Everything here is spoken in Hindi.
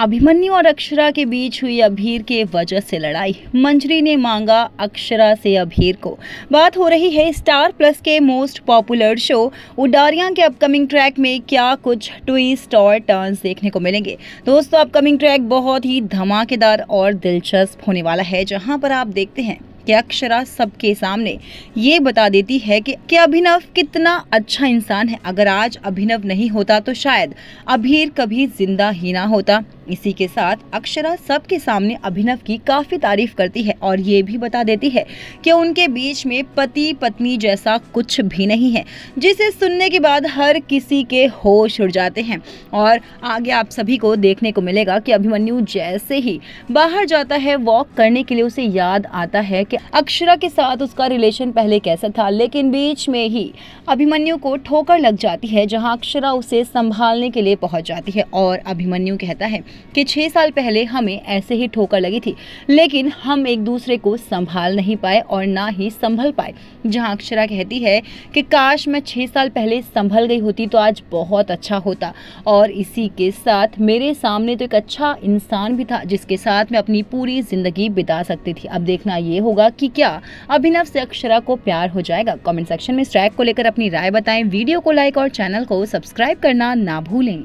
अभिमन्यु और अक्षरा के बीच हुई अभीर के वजह से लड़ाई मंजरी ने मांगा अक्षरा से अभीर को बात हो रही है स्टार प्लस के मोस्ट पॉपुलर शो उडारिया के अपकमिंग ट्रैक में क्या कुछ ट्विस्ट और टर्न्स देखने को मिलेंगे दोस्तों अपकमिंग ट्रैक बहुत ही धमाकेदार और दिलचस्प होने वाला है जहां पर आप देखते हैं प्रत्यक्षरा सबके सामने ये बता देती है कि क्या अभिनव कितना अच्छा इंसान है अगर आज अभिनव नहीं होता तो शायद अभीर कभी जिंदा ही ना होता इसी के साथ अक्षरा सबके सामने अभिनव की काफ़ी तारीफ करती है और ये भी बता देती है कि उनके बीच में पति पत्नी जैसा कुछ भी नहीं है जिसे सुनने के बाद हर किसी के होश उड़ जाते हैं और आगे आप सभी को देखने को मिलेगा कि अभिमन्यु जैसे ही बाहर जाता है वॉक करने के लिए उसे याद आता है कि अक्षरा के साथ उसका रिलेशन पहले कैसा था लेकिन बीच में ही अभिमन्यु को ठोकर लग जाती है जहां अक्षरा उसे संभालने के लिए पहुंच जाती है और अभिमन्यु कहता है कि छः साल पहले हमें ऐसे ही ठोकर लगी थी लेकिन हम एक दूसरे को संभाल नहीं पाए और ना ही संभल पाए जहाँ अक्षरा कहती है कि काश मैं छः साल पहले संभल गई होती तो आज बहुत अच्छा होता और इसी के साथ मेरे सामने तो एक अच्छा इंसान भी था जिसके साथ मैं अपनी पूरी ज़िंदगी बिता सकती थी अब देखना ये होगा होगा कि क्या अभिनव से अक्षरा को प्यार हो जाएगा कमेंट सेक्शन में इस ट्रैक को लेकर अपनी राय बताएं वीडियो को लाइक और चैनल को सब्सक्राइब करना ना भूलें